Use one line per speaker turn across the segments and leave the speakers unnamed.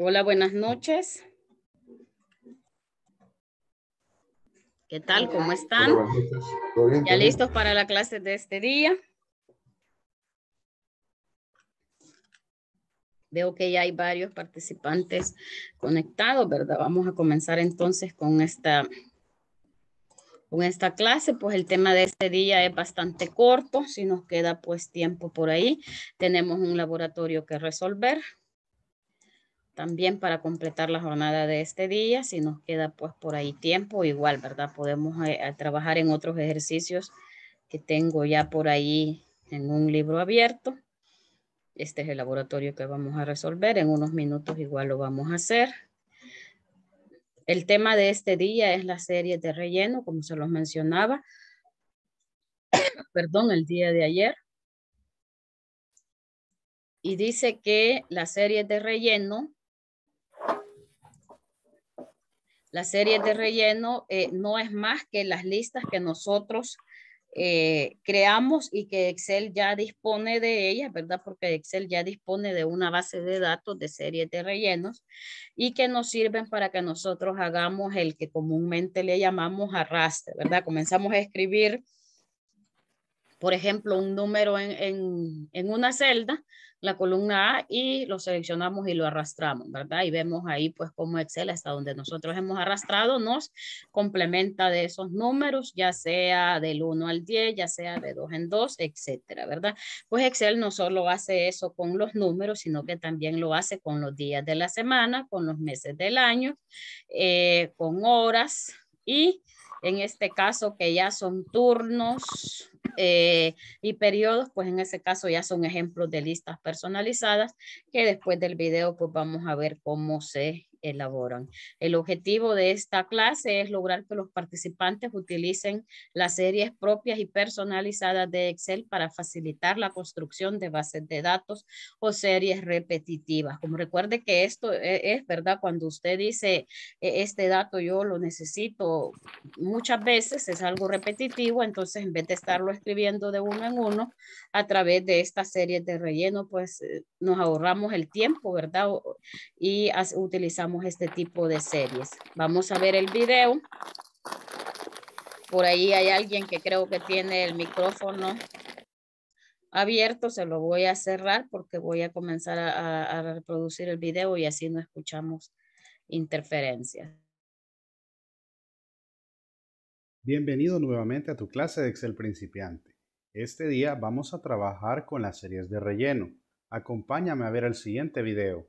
Hola, buenas noches. ¿Qué tal? ¿Cómo están? ¿Ya listos para la clase de este día? Veo que ya hay varios participantes conectados, ¿verdad? Vamos a comenzar entonces con esta, con esta clase. Pues el tema de este día es bastante corto. Si nos queda pues tiempo por ahí, tenemos un laboratorio que resolver también para completar la jornada de este día. Si nos queda pues por ahí tiempo, igual, ¿verdad? Podemos eh, trabajar en otros ejercicios que tengo ya por ahí en un libro abierto. Este es el laboratorio que vamos a resolver. En unos minutos igual lo vamos a hacer. El tema de este día es la serie de relleno, como se los mencionaba. Perdón, el día de ayer y dice que la serie de relleno La serie de relleno eh, no es más que las listas que nosotros eh, creamos y que Excel ya dispone de ellas, ¿verdad? Porque Excel ya dispone de una base de datos de serie de rellenos y que nos sirven para que nosotros hagamos el que comúnmente le llamamos arrastre, ¿verdad? Comenzamos a escribir, por ejemplo, un número en una celda la columna A y lo seleccionamos y lo arrastramos, ¿verdad? Y vemos ahí pues cómo Excel hasta donde nosotros hemos arrastrado nos complementa de esos números, ya sea del 1 al 10, ya sea de 2 en 2, etcétera, ¿verdad? Pues Excel no solo hace eso con los números, sino que también lo hace con los días de la semana, con los meses del año, eh, con horas, y en este caso que ya son turnos eh, y periodos, pues en ese caso ya son ejemplos de listas personalizadas que después del video pues vamos a ver cómo se elaboran. El objetivo de esta clase es lograr que los participantes utilicen las series propias y personalizadas de Excel para facilitar la construcción de bases de datos o series repetitivas. Como recuerde que esto e-, es, verdad, cuando usted dice e-, este dato yo lo necesito, muchas veces es algo repetitivo, entonces en vez de estarlo escribiendo de uno en uno, a través de estas series de relleno, pues eh, nos ahorramos el tiempo, ¿verdad? Y utilizamos este tipo de series. Vamos a ver el video. Por ahí hay alguien que creo que tiene el micrófono abierto. Se lo voy a cerrar porque voy a comenzar a, a reproducir el video y así no escuchamos interferencias.
Bienvenido nuevamente a tu clase de Excel principiante. Este día vamos a trabajar con las series de relleno. Acompáñame a ver el siguiente video.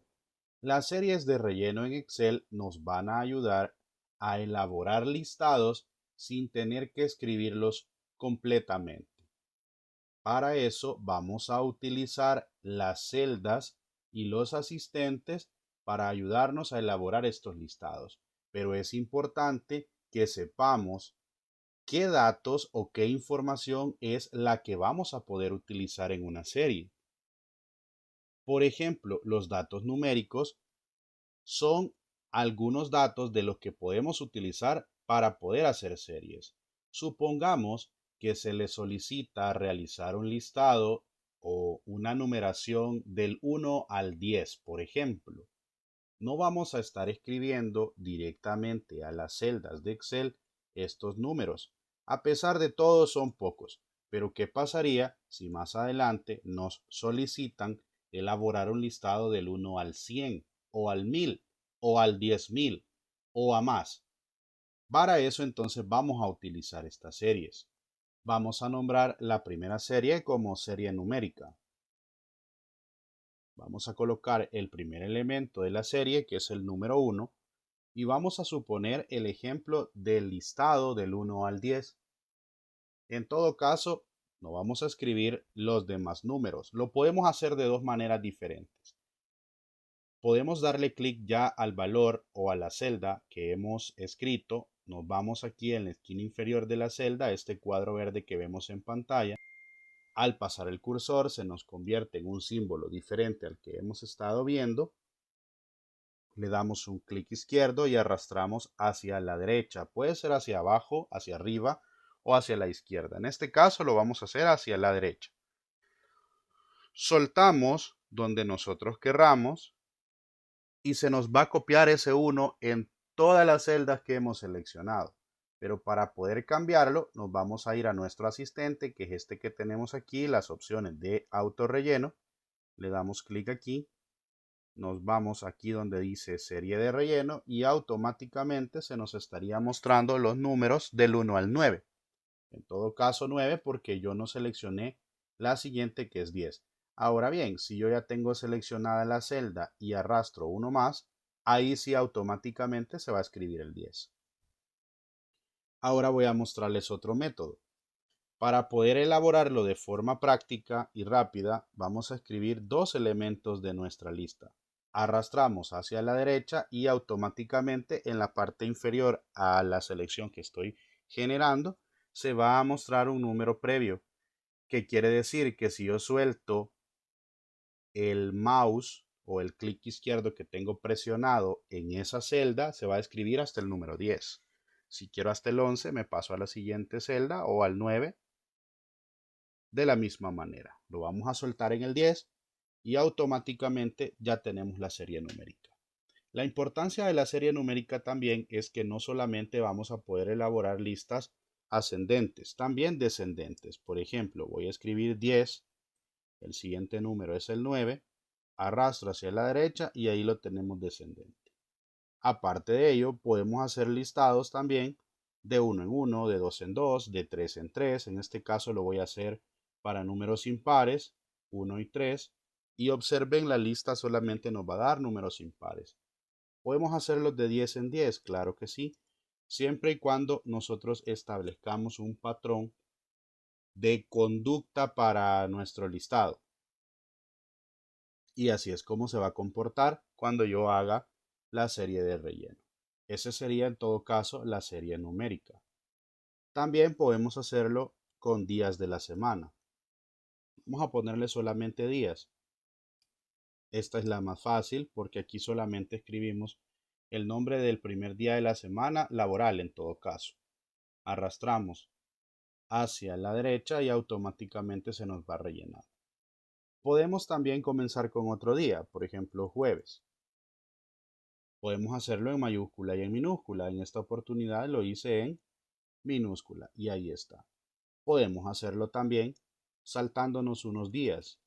Las series de relleno en Excel nos van a ayudar a elaborar listados sin tener que escribirlos completamente. Para eso vamos a utilizar las celdas y los asistentes para ayudarnos a elaborar estos listados. Pero es importante que sepamos qué datos o qué información es la que vamos a poder utilizar en una serie. Por ejemplo, los datos numéricos son algunos datos de los que podemos utilizar para poder hacer series. Supongamos que se le solicita realizar un listado o una numeración del 1 al 10, por ejemplo. No vamos a estar escribiendo directamente a las celdas de Excel estos números. A pesar de todo son pocos, pero ¿qué pasaría si más adelante nos solicitan elaborar un listado del 1 al 100 o al 1000 o al 10.000 o a más. Para eso entonces vamos a utilizar estas series. Vamos a nombrar la primera serie como serie numérica. Vamos a colocar el primer elemento de la serie que es el número 1 y vamos a suponer el ejemplo del listado del 1 al 10. En todo caso, no vamos a escribir los demás números. Lo podemos hacer de dos maneras diferentes. Podemos darle clic ya al valor o a la celda que hemos escrito. Nos vamos aquí en la esquina inferior de la celda, este cuadro verde que vemos en pantalla. Al pasar el cursor se nos convierte en un símbolo diferente al que hemos estado viendo. Le damos un clic izquierdo y arrastramos hacia la derecha. Puede ser hacia abajo, hacia arriba o hacia la izquierda. En este caso lo vamos a hacer hacia la derecha. Soltamos donde nosotros querramos y se nos va a copiar ese 1 en todas las celdas que hemos seleccionado. Pero para poder cambiarlo nos vamos a ir a nuestro asistente que es este que tenemos aquí, las opciones de autorrelleno. Le damos clic aquí nos vamos aquí donde dice serie de relleno y automáticamente se nos estaría mostrando los números del 1 al 9. En todo caso 9 porque yo no seleccioné la siguiente que es 10. Ahora bien, si yo ya tengo seleccionada la celda y arrastro uno más, ahí sí automáticamente se va a escribir el 10. Ahora voy a mostrarles otro método. Para poder elaborarlo de forma práctica y rápida, vamos a escribir dos elementos de nuestra lista. Arrastramos hacia la derecha y automáticamente en la parte inferior a la selección que estoy generando, se va a mostrar un número previo, que quiere decir que si yo suelto el mouse o el clic izquierdo que tengo presionado en esa celda, se va a escribir hasta el número 10. Si quiero hasta el 11, me paso a la siguiente celda o al 9. De la misma manera, lo vamos a soltar en el 10 y automáticamente ya tenemos la serie numérica. La importancia de la serie numérica también es que no solamente vamos a poder elaborar listas ascendentes, también descendentes. Por ejemplo, voy a escribir 10, el siguiente número es el 9, arrastro hacia la derecha y ahí lo tenemos descendente. Aparte de ello, podemos hacer listados también de 1 en 1, de 2 en 2, de 3 en 3. En este caso lo voy a hacer para números impares, 1 y 3. Y observen, la lista solamente nos va a dar números impares. ¿Podemos hacerlos de 10 en 10? Claro que sí siempre y cuando nosotros establezcamos un patrón de conducta para nuestro listado. Y así es como se va a comportar cuando yo haga la serie de relleno. Ese sería en todo caso la serie numérica. También podemos hacerlo con días de la semana. Vamos a ponerle solamente días. Esta es la más fácil porque aquí solamente escribimos el nombre del primer día de la semana laboral en todo caso. Arrastramos hacia la derecha y automáticamente se nos va a rellenar. Podemos también comenzar con otro día, por ejemplo jueves. Podemos hacerlo en mayúscula y en minúscula. En esta oportunidad lo hice en minúscula y ahí está. Podemos hacerlo también saltándonos unos días.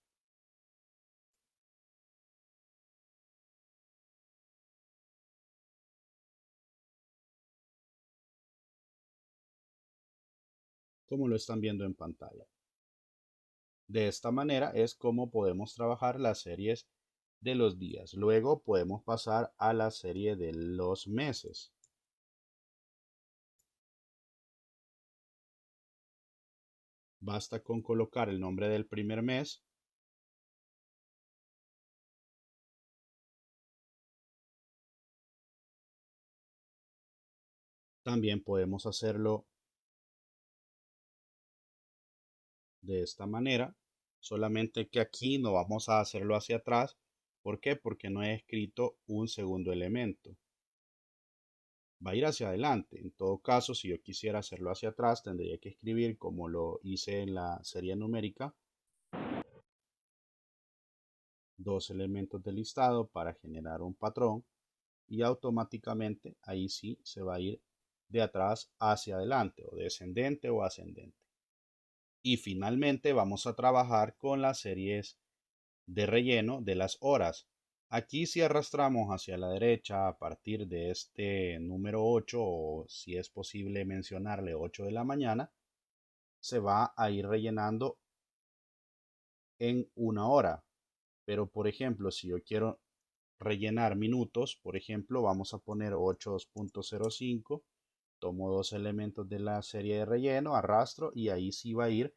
como lo están viendo en pantalla. De esta manera es como podemos trabajar las series de los días. Luego podemos pasar a la serie de los meses.
Basta con colocar el nombre del primer mes
También podemos hacerlo de esta manera, solamente que aquí no vamos a hacerlo hacia atrás. ¿Por qué? Porque no he escrito un segundo elemento. Va a ir hacia adelante. En todo caso, si yo quisiera hacerlo hacia atrás, tendría que escribir como lo hice en la serie numérica. Dos elementos de listado para generar un patrón. Y automáticamente ahí sí se va a ir de atrás hacia adelante o descendente o ascendente. Y finalmente vamos a trabajar con las series de relleno de las horas. Aquí si arrastramos hacia la derecha a partir de este número 8 o si es posible mencionarle 8 de la mañana, se va a ir rellenando en una hora. Pero por ejemplo, si yo quiero rellenar minutos, por ejemplo, vamos a poner 8.05 tomo dos elementos de la serie de relleno, arrastro y ahí sí va a ir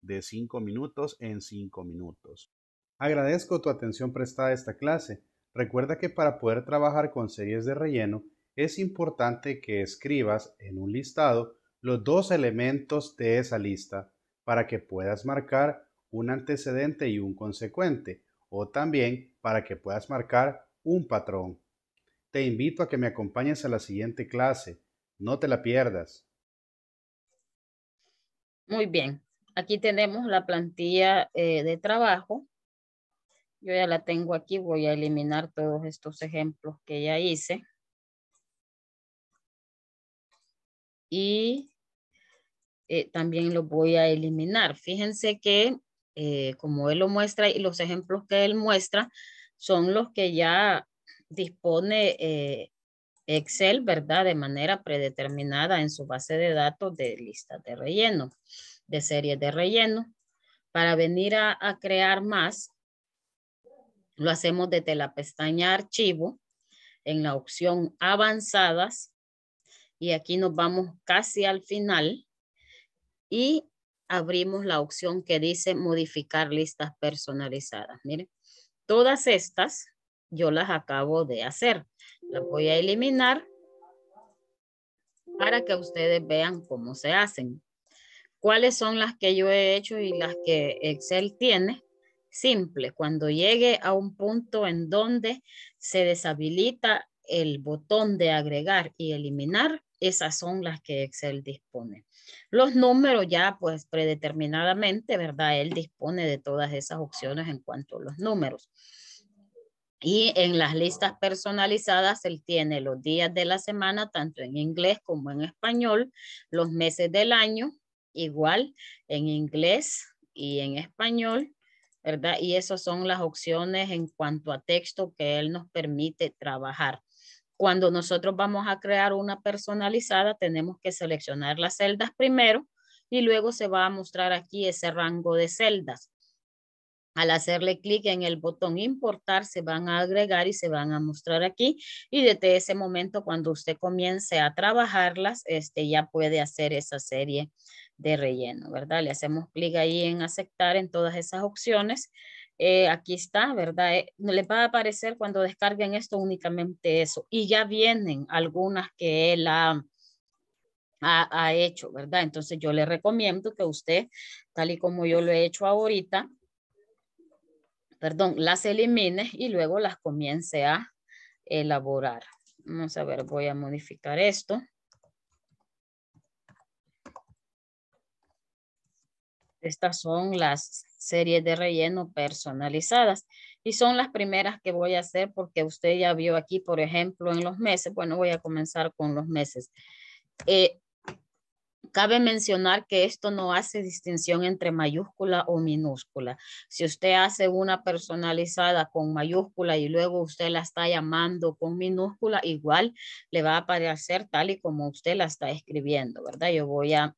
de 5 minutos en 5 minutos. Agradezco tu atención prestada a esta clase. Recuerda que para poder trabajar con series de relleno es importante que escribas en un listado los dos elementos de esa lista para que puedas marcar un antecedente y un consecuente o también para que puedas marcar un patrón. Te invito a que me acompañes a la siguiente clase no te la pierdas.
Muy bien. Aquí tenemos la plantilla eh, de trabajo. Yo ya la tengo aquí. Voy a eliminar todos estos ejemplos que ya hice. Y eh, también los voy a eliminar. Fíjense que eh, como él lo muestra y los ejemplos que él muestra son los que ya dispone Excel, ¿verdad? De manera predeterminada en su base de datos de listas de relleno, de series de relleno. Para venir a, crear más, lo hacemos desde la pestaña Archivo, en la opción Avanzadas, y aquí nos vamos casi al final, y abrimos la opción que dice Modificar listas personalizadas. Miren, todas estas yo las acabo de hacer. La voy a eliminar para que ustedes vean cómo se hacen. ¿Cuáles son las que yo he hecho y las que Excel tiene? Simple, cuando llegue a un punto en donde se deshabilita el botón de agregar y eliminar, esas son las que Excel dispone. Los números ya pues predeterminadamente, ¿verdad? Él dispone de todas esas opciones en cuanto a los números. Y en las listas personalizadas, él tiene los días de la semana, tanto en inglés como en español, los meses del año, igual en inglés y en español, ¿verdad? Y esas son las opciones en cuanto a texto que él nos permite trabajar. Cuando nosotros vamos a crear una personalizada, tenemos que seleccionar las celdas primero y luego se va a mostrar aquí ese rango de celdas. Al hacerle clic en el botón importar, se van a agregar y se van a mostrar aquí. Y desde ese momento, cuando usted comience a trabajarlas, este, ya puede hacer esa serie de relleno, ¿verdad? Le hacemos clic ahí en aceptar en todas esas opciones. Eh, aquí está, ¿verdad? Eh, no les va a aparecer cuando descarguen esto únicamente eso. Y ya vienen algunas que él ha, ha hecho, ¿verdad? Entonces yo le recomiendo que usted, tal y como yo lo he hecho ahorita, perdón, las elimine y luego las comience a elaborar. Vamos a ver, voy a modificar esto. Estas son las series de relleno personalizadas y son las primeras que voy a hacer porque usted ya vio aquí, por ejemplo, en los meses. Bueno, voy a comenzar con los meses. Eh, Cabe mencionar que esto no hace distinción entre mayúscula o minúscula. Si usted hace una personalizada con mayúscula y luego usted la está llamando con minúscula, igual le va a aparecer tal y como usted la está escribiendo, ¿verdad? Yo voy a,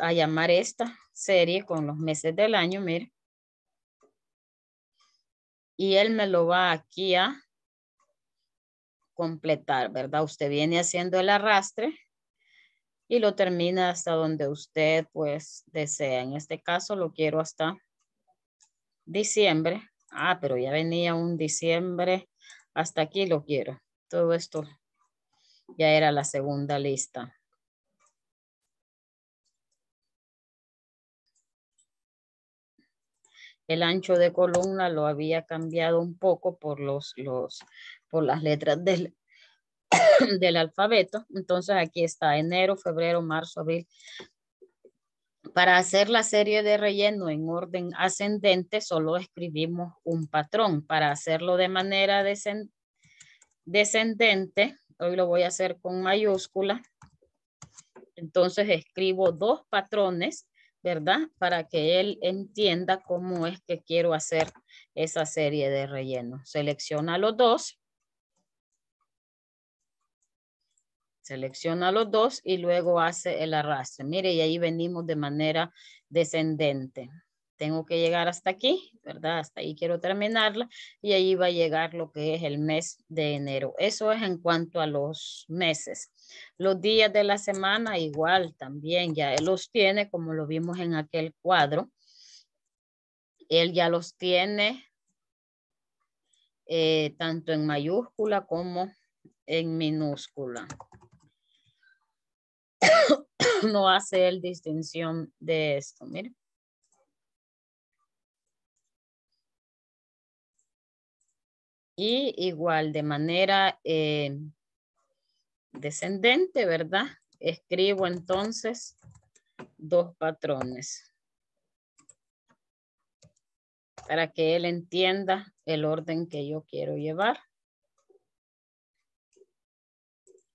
a, llamar esta serie con los meses del año, mire. Y él me lo va aquí a completar, ¿verdad? Usted viene haciendo el arrastre y lo termina hasta donde usted pues desea. En este caso lo quiero hasta diciembre. Ah, pero ya venía un diciembre. Hasta aquí lo quiero. Todo esto ya era la segunda lista. El ancho de columna lo había cambiado un poco por, los, los, por las letras del, del alfabeto. Entonces aquí está enero, febrero, marzo, abril. Para hacer la serie de relleno en orden ascendente solo escribimos un patrón. Para hacerlo de manera descendente, hoy lo voy a hacer con mayúscula. Entonces escribo dos patrones, ¿verdad? Para que él entienda cómo es que quiero hacer esa serie de relleno. Selecciona los dos Selecciona los dos y luego hace el arrastre. Mire, y ahí venimos de manera descendente. Tengo que llegar hasta aquí, ¿verdad? Hasta ahí quiero terminarla y ahí va a llegar lo que es el mes de enero. Eso es en cuanto a los meses. Los días de la semana igual también ya él los tiene como lo vimos en aquel cuadro. Él ya los tiene eh, tanto en mayúscula como en minúscula. no hace el distinción de esto. Mire. Y igual de manera eh, descendente, ¿verdad? Escribo entonces dos patrones para que él entienda el orden que yo quiero llevar.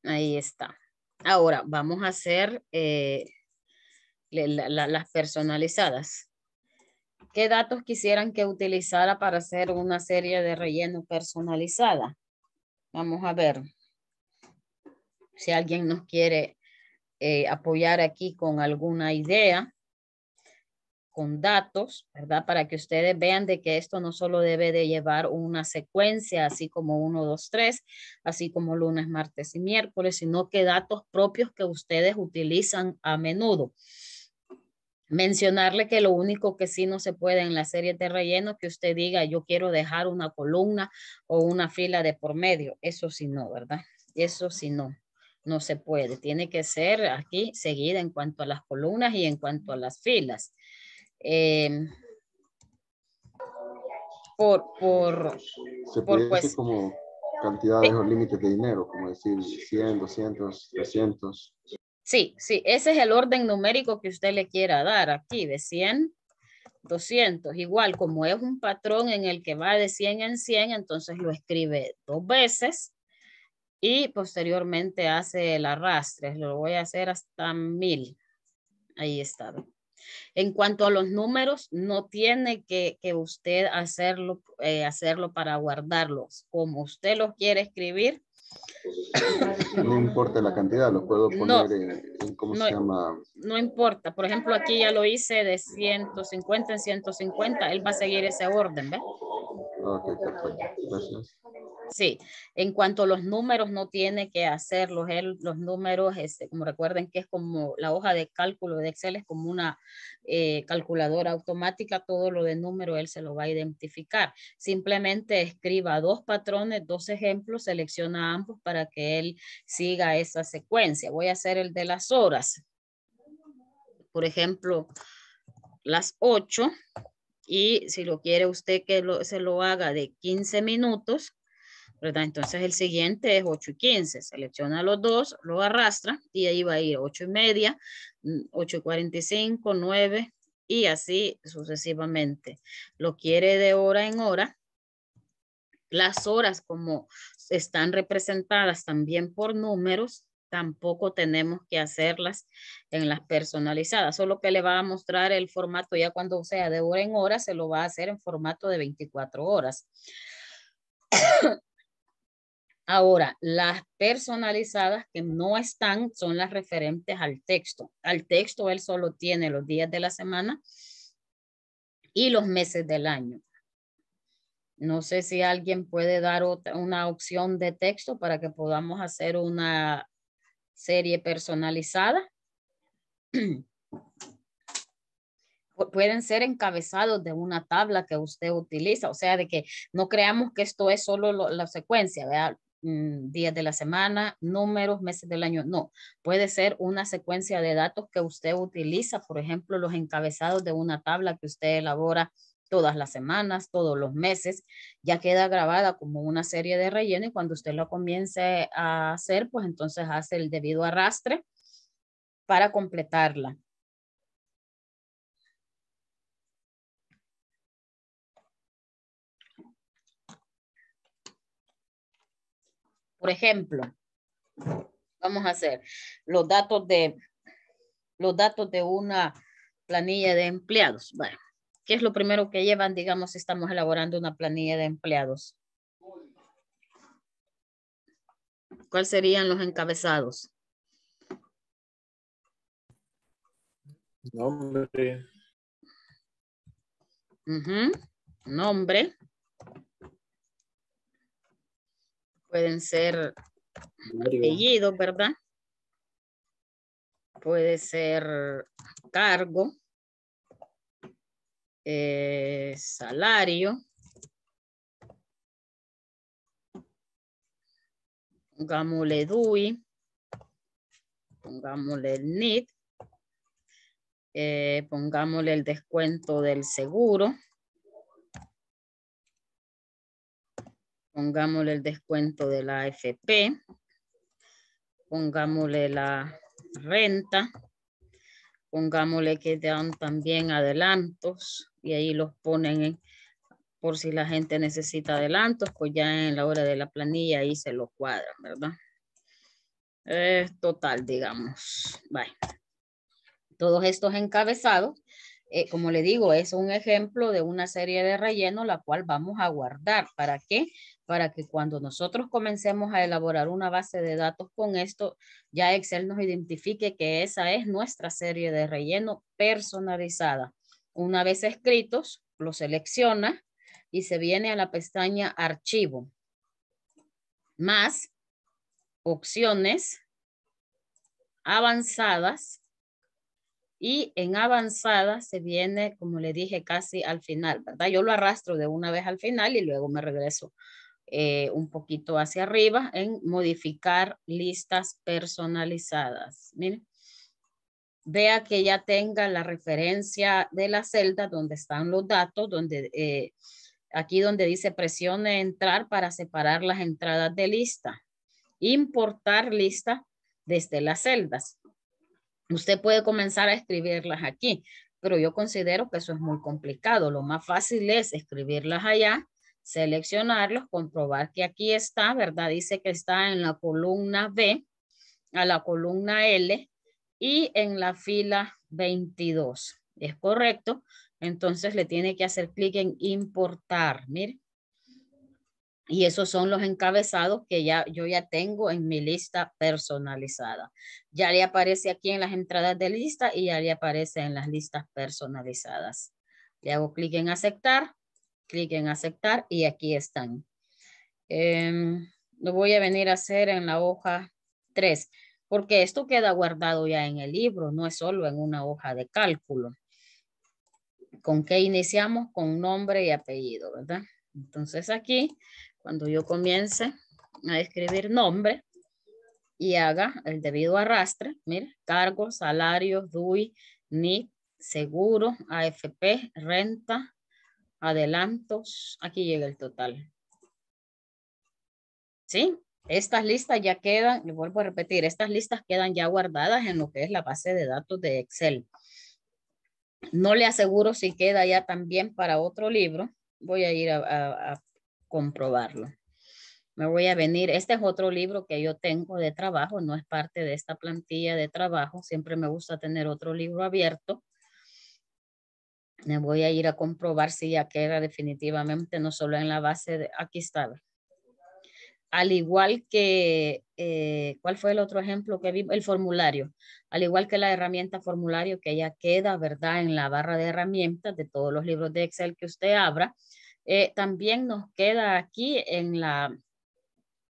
Ahí está. Ahora vamos a hacer eh, las personalizadas. ¿Qué datos quisieran que utilizara para hacer una serie de relleno personalizada? Vamos a ver si alguien nos quiere eh, apoyar aquí con alguna idea con datos, ¿verdad? Para que ustedes vean de que esto no solo debe de llevar una secuencia, así como 1, 2, 3, así como lunes, martes y miércoles, sino que datos propios que ustedes utilizan a menudo. Mencionarle que lo único que sí no se puede en la serie de relleno que usted diga, yo quiero dejar una columna o una fila de por medio. Eso sí no, ¿verdad? Eso sí no no se puede. Tiene que ser aquí seguida en cuanto a las columnas y en cuanto a las filas. Em, por, por, Se pues,
como cantidades o límites de dinero, como decir 100, 200, 300.
Sí, sí, ese es el orden numérico que usted le quiera dar aquí, de 100 200. Igual, como es un patrón en el que va de 100 en 100, entonces lo escribe dos veces y posteriormente hace el arrastre. Lo voy a hacer hasta 1000. Ahí está. En cuanto a los números, no tiene que, usted hacerlo, eh, hacerlo para guardarlos. Como usted los quiere escribir.
No importa la cantidad, lo puedo poner no, en, ¿cómo se llama?
No importa. Por ejemplo, aquí ya lo hice de 150 en 150. Él va a seguir ese orden, Sí, en cuanto a los números, no tiene que hacerlos. Él, los números, este, como recuerden que es como la hoja de cálculo de Excel, es como una eh, calculadora automática, todo lo de número él se lo va a identificar. Simplemente escriba dos patrones, dos ejemplos, selecciona ambos para que él siga esa secuencia. Voy a hacer el de las horas. Por ejemplo, las 8 y si lo quiere usted que se lo haga de 15 minutos, entonces el siguiente es 8 y 15, selecciona los dos, lo arrastra y ahí va a ir 8 y media, 8 mm, y 45, 9 y así sucesivamente. Lo quiere de hora en hora. Las horas como están representadas también por números, tampoco tenemos que hacerlas en las personalizadas, solo que le va a mostrar el formato ya cuando sea de hora en hora, se lo va a hacer en formato de 24 horas. Ahora, las personalizadas que no están son las referentes al texto. Al texto él solo tiene los días de la semana y los meses del año. No sé si alguien puede dar una opción de texto para que podamos hacer una serie personalizada. pueden ser encabezados de una tabla que usted utiliza, o sea, de que no creamos que esto es solo la secuencia, ¿verdad? Mm, días de la semana, números, meses del año, no. Puede ser una secuencia de datos que usted utiliza, por ejemplo, los encabezados de una tabla que usted elabora todas las semanas, todos los meses, ya queda grabada como una serie de relleno y cuando usted lo comience a hacer, pues entonces hace el debido arrastre para completarla. Por ejemplo, vamos a hacer los datos de los datos de una planilla de empleados. Bueno, ¿qué es lo primero que llevan, digamos, si estamos elaborando una planilla de empleados?
¿Cuáles serían los encabezados? Nombre. Nombre.
Pueden ser apellidos, ¿verdad? Puede ser cargo, eh, salario,
pongámosle
DUI, pongámosle el eh, pongámosle el descuento del seguro, pongámosle el descuento de la AFP, pongámosle la renta, pongámosle que dan también adelantos y ahí los ponen por si la gente necesita adelantos, pues ya en la hora de la planilla ahí se lo cuadran, ¿verdad? Es total, digamos. Bye. Todos estos encabezados eh, como le digo, es un ejemplo de una serie de relleno la cual vamos a guardar. ¿Para qué? Para que cuando nosotros comencemos a elaborar una base de datos con esto, ya Excel nos identifique que esa es nuestra serie de relleno personalizada. Una vez escritos, lo selecciona y se viene a la pestaña Archivo. Más opciones avanzadas y en avanzada se viene, como le dije, casi al final, ¿verdad? Yo lo arrastro de una vez al final y luego me regreso eh, un poquito hacia arriba en modificar listas personalizadas. Miren, vea que ya tenga la referencia de la celda donde están los datos, donde eh, aquí donde dice presione entrar para separar las entradas de lista. Importar lista desde las celdas. Usted puede comenzar a escribirlas aquí, pero yo considero que eso es muy complicado. Lo más fácil es escribirlas allá, seleccionarlos, comprobar que aquí está, ¿verdad? Dice que está en la columna B, a la columna L y en la fila 22. Es correcto. Entonces le tiene que hacer clic en importar. Mire, y esos son los encabezados que ya yo ya tengo en mi lista personalizada. Ya le aparece aquí en las entradas de lista y ya le aparece en las listas personalizadas. Le hago clic en aceptar, clic en aceptar y aquí están. Em, lo voy a venir a hacer en la hoja 3, porque esto queda guardado ya en el libro, no es solo en una hoja de cálculo. ¿Con qué iniciamos? Con nombre y apellido, ¿verdad? Entonces aquí cuando yo comience a escribir nombre y haga el debido arrastre, mire cargo, salarios, DUI, NIC, seguro, AFP, renta, adelantos, aquí llega el total. ¿Sí? Estas listas ya quedan, le vuelvo a repetir, estas listas quedan ya guardadas en lo que es la base de datos de Excel. No le aseguro si queda ya también para otro libro. Voy a ir a comprobarlo. Me voy a venir, este es otro libro que yo tengo de trabajo, no es parte de esta plantilla de trabajo, siempre me gusta tener otro libro abierto. Me voy a ir a comprobar si ya queda definitivamente, no solo en la base, de, aquí estaba. Al igual que, eh, ¿cuál fue el otro ejemplo que vi? El formulario. Al igual que la herramienta formulario que ya queda, ¿verdad? En la barra de herramientas de todos los libros de Excel que usted abra, eh, también nos queda aquí en, la,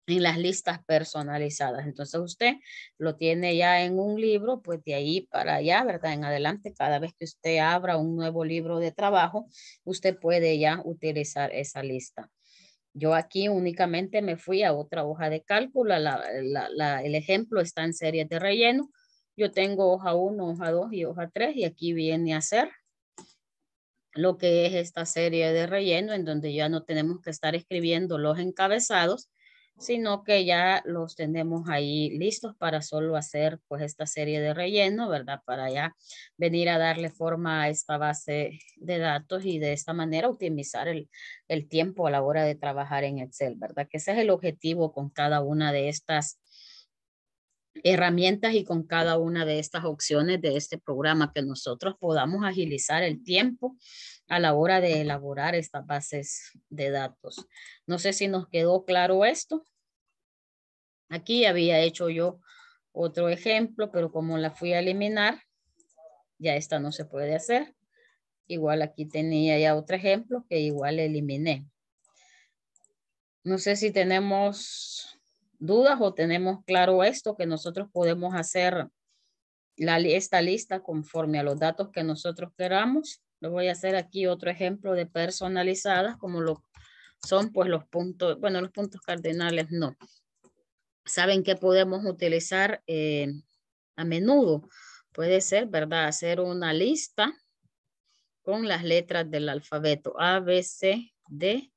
en las listas personalizadas. Entonces usted lo tiene ya en un libro, pues de ahí para allá, ¿verdad? En adelante, cada vez que usted abra un nuevo libro de trabajo, usted puede ya utilizar esa lista. Yo aquí únicamente me fui a otra hoja de cálculo. el ejemplo está en series de relleno. Yo tengo hoja 1, hoja 2 y hoja 3 y aquí viene a ser lo que es esta serie de relleno en donde ya no tenemos que estar escribiendo los encabezados, sino que ya los tenemos ahí listos para solo hacer pues esta serie de relleno, ¿verdad? Para ya venir a darle forma a esta base de datos y de esta manera optimizar el, tiempo a la hora de trabajar en Excel, ¿verdad? Que ese es el objetivo con cada una de estas herramientas y con cada una de estas opciones de este programa, que nosotros podamos agilizar el tiempo a la hora de elaborar estas bases de datos. No sé si nos quedó claro esto. Aquí había hecho yo otro ejemplo, pero como la fui a eliminar, ya esta no se puede hacer. Igual aquí tenía ya otro ejemplo que igual eliminé. No sé si tenemos dudas o tenemos claro esto, que nosotros podemos hacer la, esta lista conforme a los datos que nosotros queramos. Lo voy a hacer aquí otro ejemplo de personalizadas, como lo son pues los puntos, bueno, los puntos cardinales no. Saben que podemos utilizar eh, a menudo. Puede ser, ¿verdad? Hacer una lista con las letras del alfabeto A, B, C, D,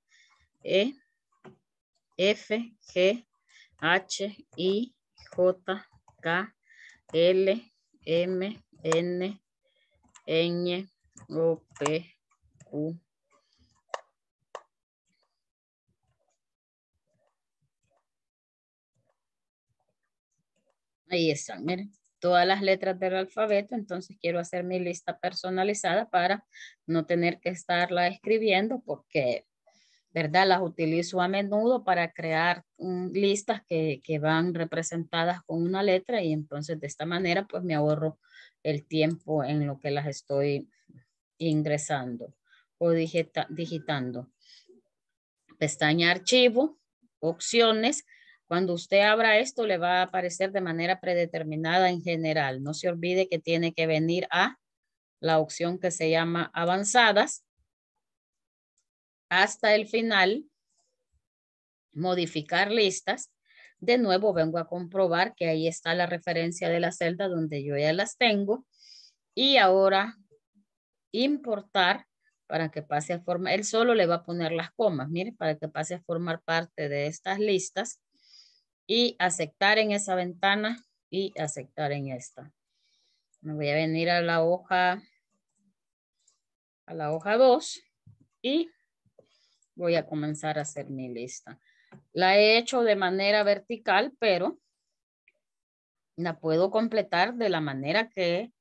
E, F, G, H, I, J, K, L, M, N, N, O, P, Q. Ahí están, miren, todas las letras del alfabeto, entonces quiero hacer mi lista personalizada para no tener que estarla escribiendo porque ¿verdad? Las utilizo a menudo para crear mm, listas que, van representadas con una letra y entonces de esta manera pues me ahorro el tiempo en lo que las estoy ingresando o digitando. Pestaña archivo, opciones. Cuando usted abra esto le va a aparecer de manera predeterminada en general. No se olvide que tiene que venir a la opción que se llama avanzadas hasta el final, modificar listas. De nuevo vengo a comprobar que ahí está la referencia de la celda donde yo ya las tengo. Y ahora importar para que pase a formar, él solo le va a poner las comas, mire, para que pase a formar parte de estas listas y aceptar en esa ventana y aceptar en esta. Me voy a venir a la hoja, a la hoja 2 y voy a comenzar a hacer mi lista. La he hecho de manera vertical, pero la puedo completar de la manera que,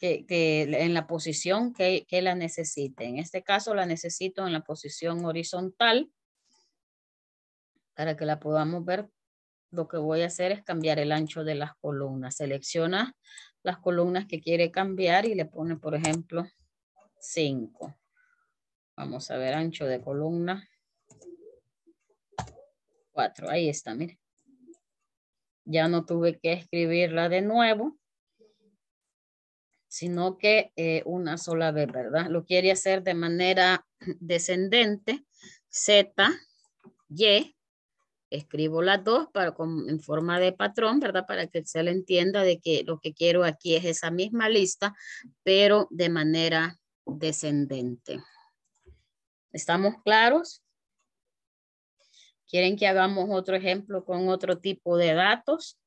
en la posición que, que, la necesite. En este caso la necesito en la posición horizontal para que la podamos ver. Lo que voy a hacer es cambiar el ancho de las columnas. Selecciona las columnas que quiere cambiar y le pone, por ejemplo, 5. Vamos a ver ancho de columna. cuatro. ahí está, mire. Ya no tuve que escribirla de nuevo, sino que eh, una sola vez, ¿verdad? Lo quiere hacer de manera descendente. Z, Y, escribo las dos para, en forma de patrón, ¿verdad? Para que se le entienda de que lo que quiero aquí es esa misma lista, pero de manera descendente. ¿Estamos claros? ¿Quieren que hagamos otro ejemplo con otro tipo de datos?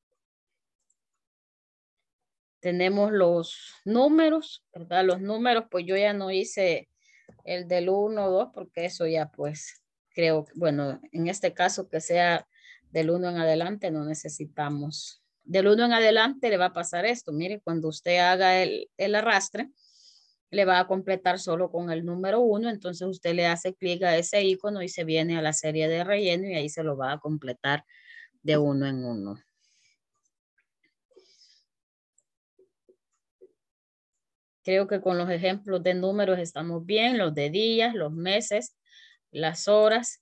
Tenemos los números, ¿verdad? Los números, pues yo ya no hice el del 1, o 2, porque eso ya pues creo, bueno, en este caso que sea del 1 en adelante no necesitamos. Del 1 en adelante le va a pasar esto. Mire, cuando usted haga el arrastre, le va a completar solo con el número uno, entonces usted le hace clic a ese icono y se viene a la serie de relleno y ahí se lo va a completar de uno en uno. Creo que con los ejemplos de números estamos bien, los de días, los meses, las horas,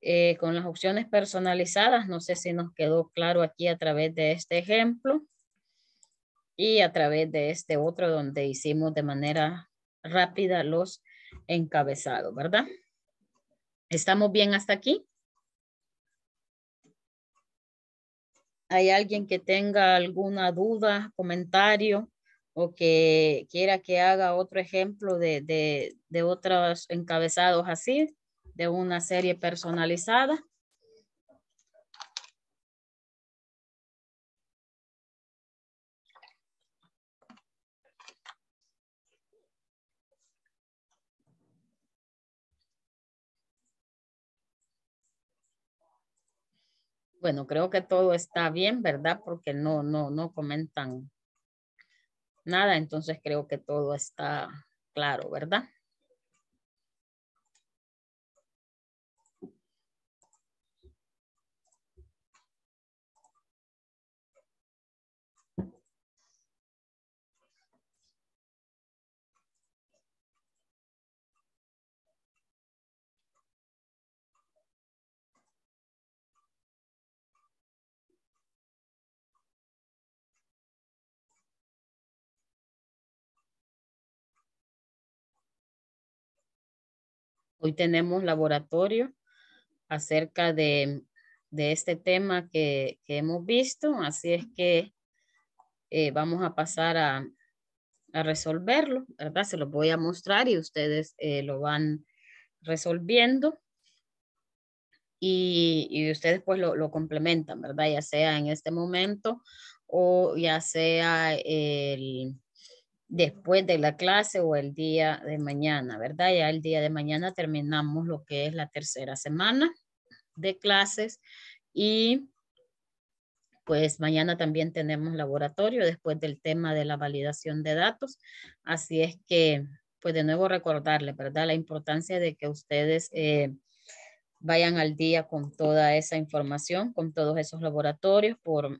eh, con las opciones personalizadas. No sé si nos quedó claro aquí a través de este ejemplo y a través de este otro donde hicimos de manera rápida los encabezados, ¿verdad? ¿Estamos bien hasta aquí? ¿Hay alguien que tenga alguna duda, comentario o que quiera que haga otro ejemplo de, de otros encabezados así, de una serie personalizada? Bueno, creo que todo está bien, ¿verdad? Porque no, no, no comentan nada, entonces creo que todo está claro, ¿verdad? Hoy tenemos laboratorio acerca de, este tema que, hemos visto, así es que eh, vamos a pasar a, resolverlo, ¿verdad? Se los voy a mostrar y ustedes eh, lo van resolviendo. Y, ustedes pues lo, complementan, ¿verdad? Ya sea en este momento o ya sea el, después de la clase o el día de mañana, ¿verdad? Ya el día de mañana terminamos lo que es la tercera semana de clases y pues mañana también tenemos laboratorio después del tema de la validación de datos. Así es que, pues de nuevo recordarle, ¿verdad? La importancia de que ustedes eh, vayan al día con toda esa información, con todos esos laboratorios por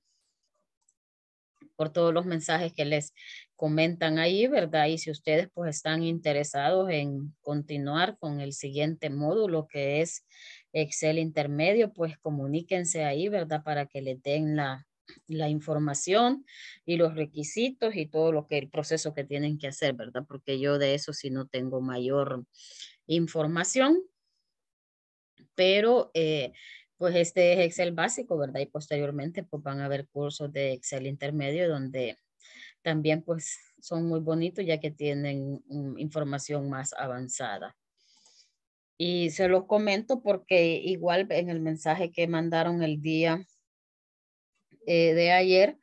por todos los mensajes que les comentan ahí, ¿verdad? Y si ustedes pues están interesados en continuar con el siguiente módulo que es Excel intermedio, pues comuníquense ahí, ¿verdad? Para que les den la, la información y los requisitos y todo lo que el proceso que tienen que hacer, ¿verdad? Porque yo de eso sí no tengo mayor información, pero eh, pues este es Excel básico, ¿verdad? Y posteriormente pues van a haber cursos de Excel intermedio donde también pues son muy bonitos ya que tienen información más avanzada. Y se los comento porque igual en el mensaje que mandaron el día eh, de ayer,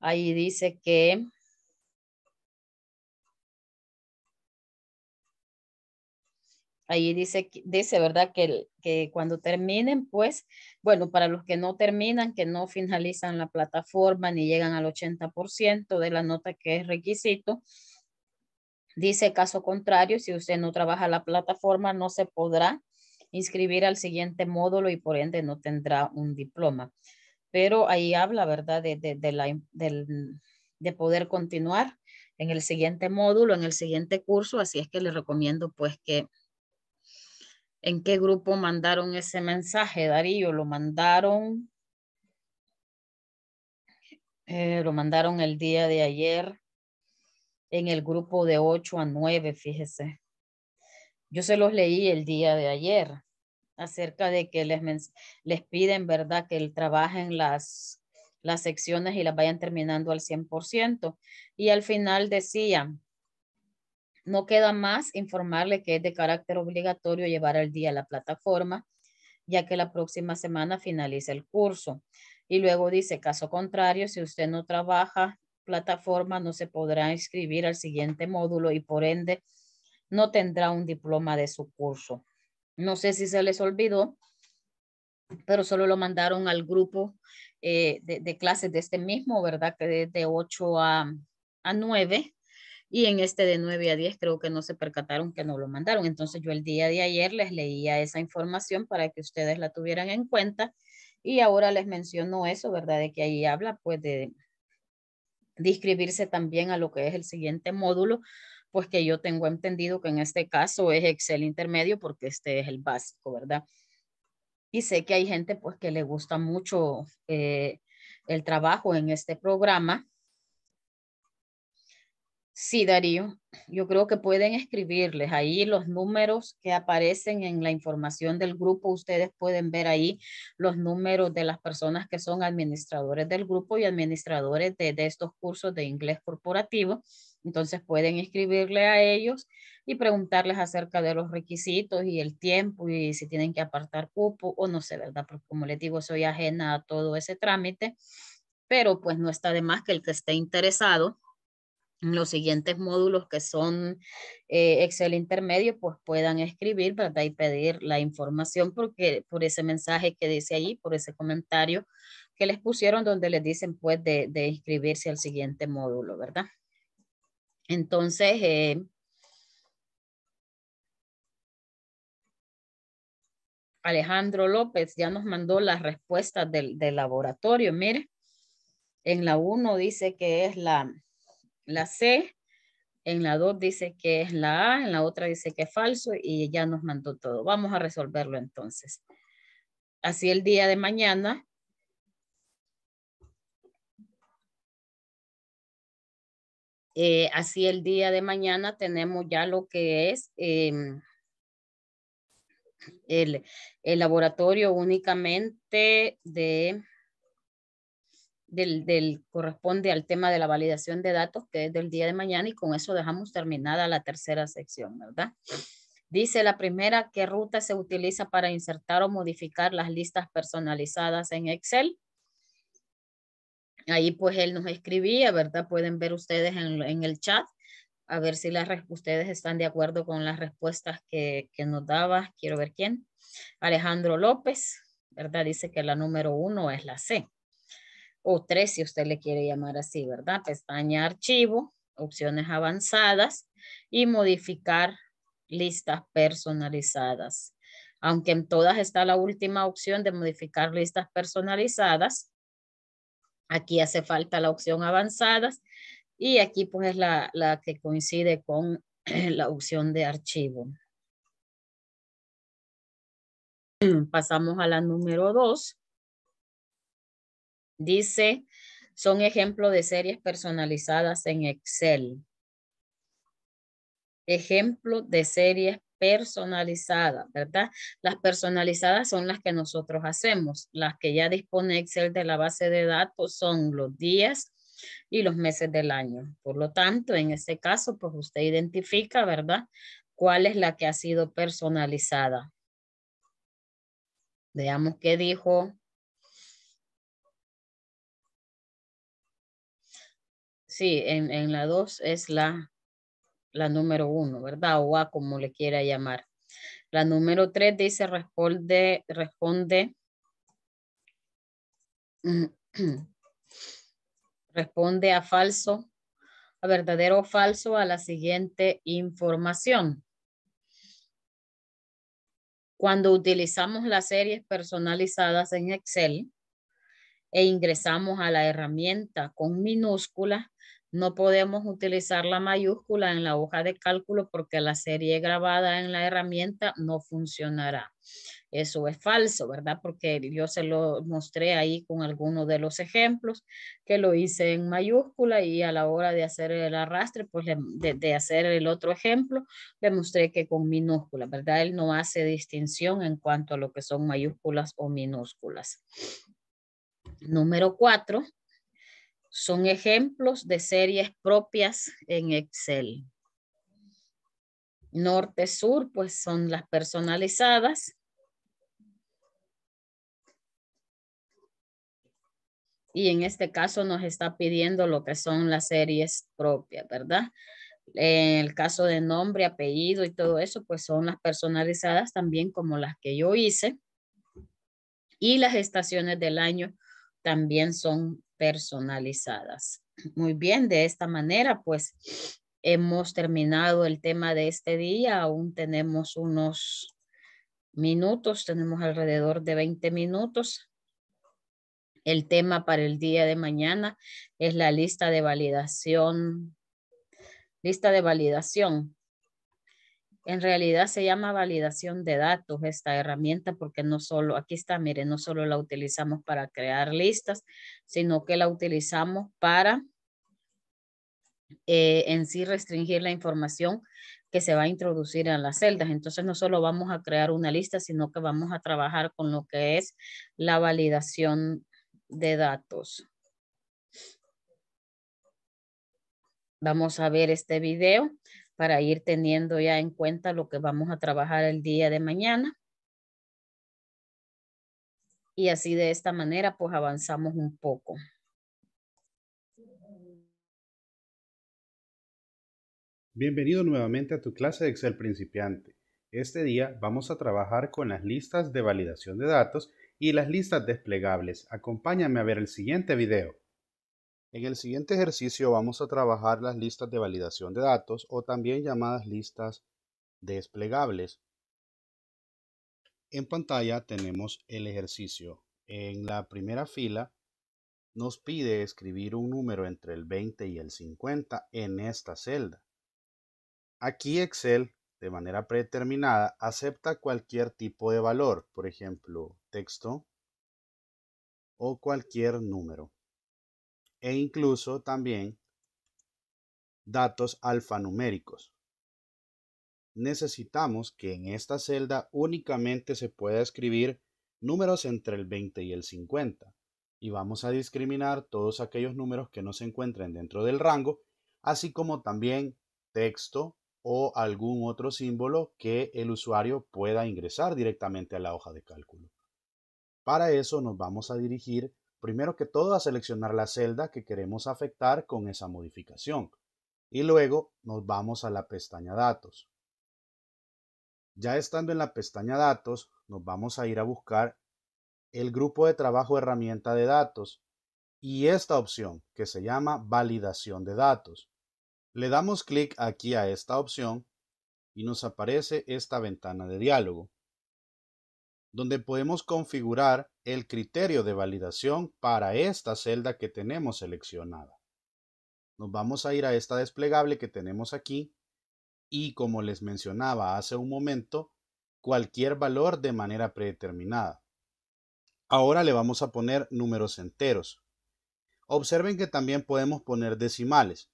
ahí dice que ahí dice, dice ¿verdad? Que, que cuando terminen, pues, bueno, para los que no terminan, que no finalizan la plataforma ni llegan al 80% de la nota que es requisito, dice caso contrario, si usted no trabaja la plataforma, no se podrá inscribir al siguiente módulo y por ende no tendrá un diploma. Pero ahí habla, ¿verdad? De, de, de poder continuar en el siguiente módulo, en el siguiente curso, así es que le recomiendo pues que ¿En qué grupo mandaron ese mensaje, Darío? ¿Lo mandaron? Eh, lo mandaron el día de ayer en el grupo de 8 a 9, fíjese. Yo se los leí el día de ayer acerca de que les, les piden, ¿verdad?, que trabajen las, las secciones y las vayan terminando al 100%. Y al final decían, no queda más informarle que es de carácter obligatorio llevar al día la plataforma, ya que la próxima semana finaliza el curso. Y luego dice, caso contrario, si usted no trabaja plataforma, no se podrá inscribir al siguiente módulo y por ende no tendrá un diploma de su curso. No sé si se les olvidó, pero solo lo mandaron al grupo eh, de, clases de este mismo, ¿verdad? Que de, de 8 a, a 9 y en este de 9 a 10 creo que no se percataron que no lo mandaron. Entonces yo el día de ayer les leía esa información para que ustedes la tuvieran en cuenta. Y ahora les menciono eso, ¿verdad? De que ahí habla pues de, describirse también a lo que es el siguiente módulo, pues que yo tengo entendido que en este caso es Excel intermedio porque este es el básico, ¿verdad? Y sé que hay gente pues que le gusta mucho eh, el trabajo en este programa Sí, Darío, yo creo que pueden escribirles ahí los números que aparecen en la información del grupo. Ustedes pueden ver ahí los números de las personas que son administradores del grupo y administradores de, estos cursos de inglés corporativo. Entonces pueden escribirle a ellos y preguntarles acerca de los requisitos y el tiempo y si tienen que apartar cupo o no sé, ¿verdad? Porque como les digo, soy ajena a todo ese trámite, pero pues no está de más que el que esté interesado los siguientes módulos que son eh, Excel intermedio, pues puedan escribir, ¿verdad? Y pedir la información porque, por ese mensaje que dice ahí, por ese comentario que les pusieron donde les dicen, pues, de, inscribirse al siguiente módulo, ¿verdad? Entonces, eh, Alejandro López ya nos mandó las respuestas del, del laboratorio. Mire, en la 1 dice que es la la C, en la 2 dice que es la A, en la otra dice que es falso y ya nos mandó todo. Vamos a resolverlo entonces. Así el día de mañana.
Eh, así el día de mañana
tenemos ya lo que es em, el laboratorio únicamente de del, corresponde al tema de la validación de datos, que es del día de mañana, y con eso dejamos terminada la tercera sección, ¿verdad? Dice la primera, ¿qué ruta se utiliza para insertar o modificar las listas personalizadas en Excel? Ahí pues él nos escribía, ¿verdad? Pueden ver ustedes en, el chat, a ver si ustedes están de acuerdo con las respuestas que, que nos daba. Quiero ver quién. Alejandro López, ¿verdad? Dice que la número uno es la C o tres si usted le quiere llamar así, ¿verdad? Pestaña archivo, opciones avanzadas y modificar listas personalizadas. Aunque en todas está la última opción de modificar listas personalizadas, aquí hace falta la opción avanzadas y aquí pues es la, la que coincide con la opción de archivo. Pasamos a la número dos. Dice, son ejemplo de series personalizadas en Excel. Ejemplo de series personalizadas, ¿verdad? Las personalizadas son las que nosotros hacemos. Las que ya dispone Excel de la base de datos son los días y los meses del año. Por lo tanto, en este caso, pues usted identifica, ¿verdad? ¿Cuál es la que ha sido personalizada? Veamos qué dijo Sí, en, la 2 es la, la número 1, ¿verdad? O A, como le quiera llamar. La número 3 dice responde, responde, responde a falso, a verdadero o falso a la siguiente información. Cuando utilizamos las series personalizadas en Excel e ingresamos a la herramienta con minúsculas, no podemos utilizar la mayúscula en la hoja de cálculo porque la serie grabada en la herramienta no funcionará. Eso es falso, ¿verdad? Porque yo se lo mostré ahí con algunos de los ejemplos que lo hice en mayúscula y a la hora de hacer el arrastre, pues de, hacer el otro ejemplo, le mostré que con minúscula, ¿verdad? Él no hace distinción en cuanto a lo que son mayúsculas o minúsculas. Número cuatro son ejemplos de series propias en Excel. Norte-sur, pues son las personalizadas. Y en este caso nos está pidiendo lo que son las series propias, ¿verdad? En el caso de nombre, apellido y todo eso, pues son las personalizadas también como las que yo hice. Y las estaciones del año también son personalizadas. Muy bien, de esta manera pues hemos terminado el tema de este día. Aún tenemos unos minutos, tenemos alrededor de 20 minutos. El tema para el día de mañana es la lista de validación. Lista de validación. En realidad se llama validación de datos esta herramienta porque no solo, aquí está, mire no solo la utilizamos para crear listas, sino que la utilizamos para eh, en sí restringir la información que se va a introducir en las celdas. Entonces no solo vamos a crear una lista, sino que vamos a trabajar con lo que es la validación de datos. Vamos a ver este video para ir teniendo ya en cuenta lo que vamos a trabajar el día de mañana. Y así de esta manera pues avanzamos un poco.
Bienvenido nuevamente a tu clase de Excel principiante. Este día vamos a trabajar con las listas de validación de datos y las listas desplegables. Acompáñame a ver el siguiente video. En el siguiente ejercicio vamos a trabajar las listas de validación de datos o también llamadas listas desplegables. En pantalla tenemos el ejercicio. En la primera fila nos pide escribir un número entre el 20 y el 50 en esta celda. Aquí Excel, de manera predeterminada, acepta cualquier tipo de valor, por ejemplo, texto o cualquier número e incluso también datos alfanuméricos. Necesitamos que en esta celda únicamente se pueda escribir números entre el 20 y el 50 y vamos a discriminar todos aquellos números que no se encuentren dentro del rango, así como también texto o algún otro símbolo que el usuario pueda ingresar directamente a la hoja de cálculo. Para eso nos vamos a dirigir primero que todo a seleccionar la celda que queremos afectar con esa modificación y luego nos vamos a la pestaña datos. Ya estando en la pestaña datos, nos vamos a ir a buscar el grupo de trabajo herramienta de datos y esta opción que se llama validación de datos. Le damos clic aquí a esta opción y nos aparece esta ventana de diálogo donde podemos configurar el criterio de validación para esta celda que tenemos seleccionada. Nos vamos a ir a esta desplegable que tenemos aquí y como les mencionaba hace un momento, cualquier valor de manera predeterminada. Ahora le vamos a poner números enteros. Observen que también podemos poner decimales.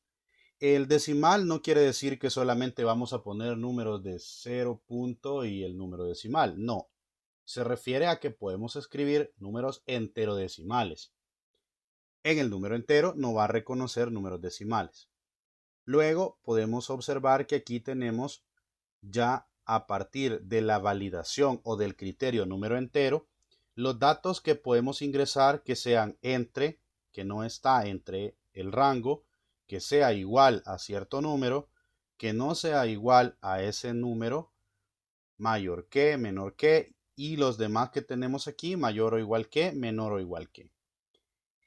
El decimal no quiere decir que solamente vamos a poner números de 0 punto y el número decimal. No, se refiere a que podemos escribir números enterodecimales. En el número entero no va a reconocer números decimales. Luego podemos observar que aquí tenemos ya a partir de la validación o del criterio número entero, los datos que podemos ingresar que sean entre, que no está entre el rango, que sea igual a cierto número, que no sea igual a ese número, mayor que, menor que y los demás que tenemos aquí, mayor o igual que, menor o igual que.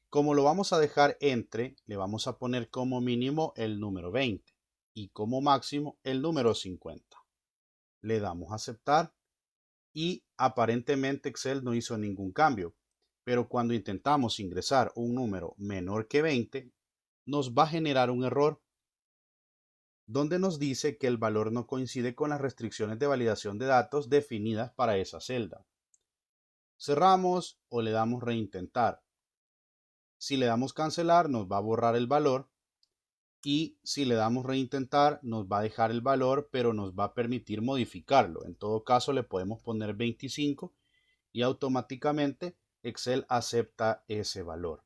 Como lo vamos a dejar entre, le vamos a poner como mínimo el número 20 y como máximo el número 50. Le damos a aceptar y aparentemente Excel no hizo ningún cambio, pero cuando intentamos ingresar un número menor que 20, nos va a generar un error donde nos dice que el valor no coincide con las restricciones de validación de datos definidas para esa celda. Cerramos o le damos reintentar. Si le damos cancelar nos va a borrar el valor y si le damos reintentar nos va a dejar el valor pero nos va a permitir modificarlo. En todo caso le podemos poner 25 y automáticamente Excel acepta ese valor.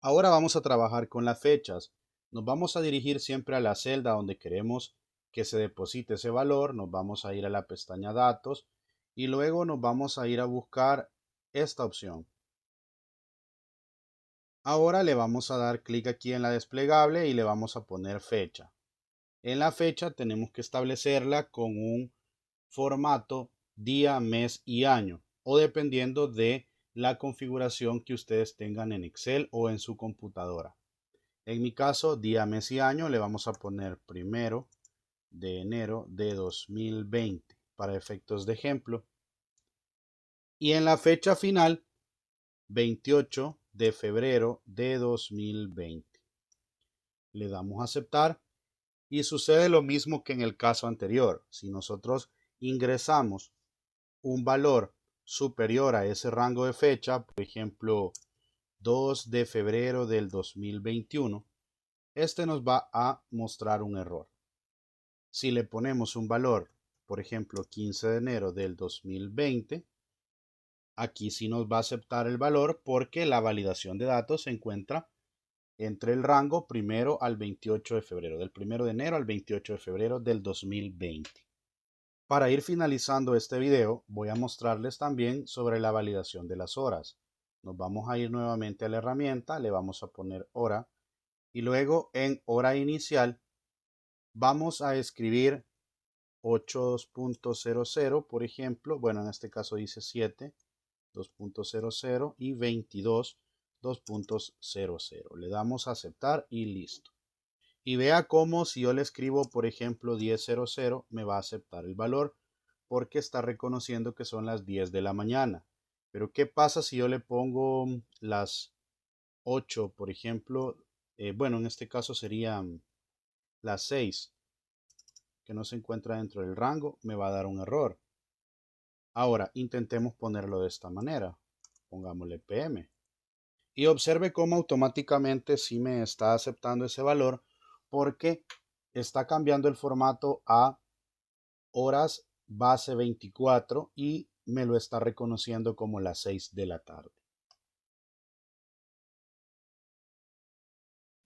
Ahora vamos a trabajar con las fechas nos vamos a dirigir siempre a la celda donde queremos que se deposite ese valor, nos vamos a ir a la pestaña datos y luego nos vamos a ir a buscar esta opción. Ahora le vamos a dar clic aquí en la desplegable y le vamos a poner fecha. En la fecha tenemos que establecerla con un formato día, mes y año o dependiendo de la configuración que ustedes tengan en Excel o en su computadora. En mi caso, día, mes y año le vamos a poner primero de enero de 2020 para efectos de ejemplo. Y en la fecha final, 28 de febrero de 2020. Le damos a aceptar y sucede lo mismo que en el caso anterior. Si nosotros ingresamos un valor superior a ese rango de fecha, por ejemplo, 2 de febrero del 2021, este nos va a mostrar un error. Si le ponemos un valor, por ejemplo, 15 de enero del 2020, aquí sí nos va a aceptar el valor porque la validación de datos se encuentra entre el rango primero al 28 de febrero, del primero de enero al 28 de febrero del 2020. Para ir finalizando este video, voy a mostrarles también sobre la validación de las horas. Nos vamos a ir nuevamente a la herramienta, le vamos a poner hora y luego en hora inicial vamos a escribir 8.00, por ejemplo, bueno, en este caso dice 7, 2.00 y 22, Le damos a aceptar y listo. Y vea cómo si yo le escribo, por ejemplo, 10.00, me va a aceptar el valor porque está reconociendo que son las 10 de la mañana. Pero ¿qué pasa si yo le pongo las 8, por ejemplo? Eh, bueno, en este caso serían mm, las 6, que no se encuentra dentro del rango, me va a dar un error. Ahora, intentemos ponerlo de esta manera. Pongámosle PM. Y observe cómo automáticamente sí me está aceptando ese valor porque está cambiando el formato a horas base 24 y me lo está reconociendo como las 6 de la tarde.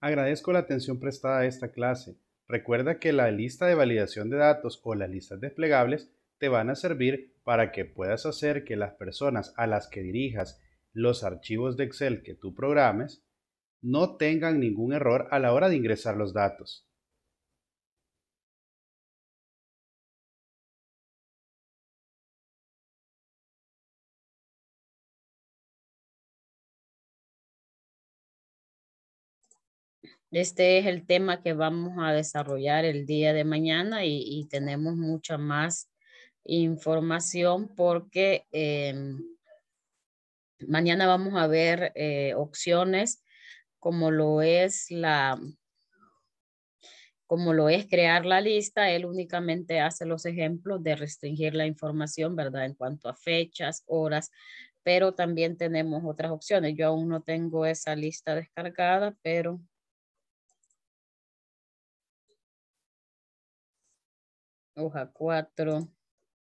Agradezco la atención prestada a esta clase. Recuerda que la lista de validación de datos o las listas desplegables te van a servir para que puedas hacer que las personas a las que dirijas los archivos de Excel que tú programes no tengan ningún error a la hora de ingresar los datos.
Este es el tema que vamos a desarrollar el día de mañana y, tenemos mucha más información porque em, mañana vamos a ver eh, opciones como lo es la como lo es crear la lista, él únicamente hace los ejemplos de restringir la información, ¿verdad? En cuanto a fechas, horas, pero también tenemos otras opciones. Yo aún no tengo esa lista descargada, pero
hoja 4.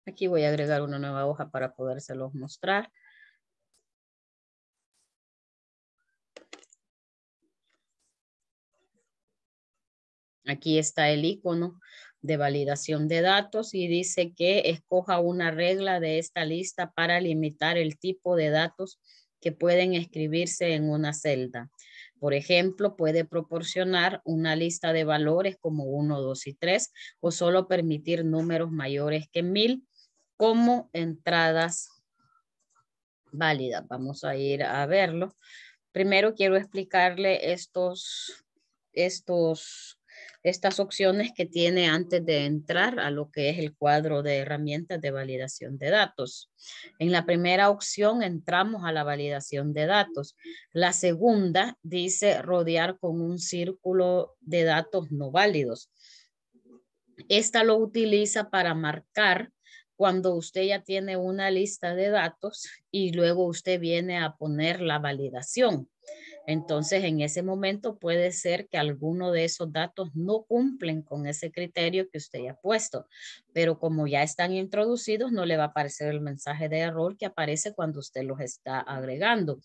Aquí voy a agregar una nueva hoja para podérselos mostrar.
Aquí está el icono de validación de datos y dice que escoja una regla de esta lista para limitar el tipo de datos que pueden escribirse en una celda por ejemplo, puede proporcionar una lista de valores como 1, 2 y 3 o solo permitir números mayores que 1000 como entradas válidas. Vamos a ir a verlo. Primero quiero explicarle estos, estos estas opciones que tiene antes de entrar a lo que es el cuadro de herramientas de validación de datos. En la primera opción entramos a la validación de datos. La segunda dice rodear con un círculo de datos no válidos. Esta lo utiliza para marcar cuando usted ya tiene una lista de datos y luego usted viene a poner la validación. Entonces, en ese momento puede ser que alguno de esos datos no cumplen con ese criterio que usted ya ha puesto, pero como ya están introducidos, no le va a aparecer el mensaje de error que aparece cuando usted los está agregando.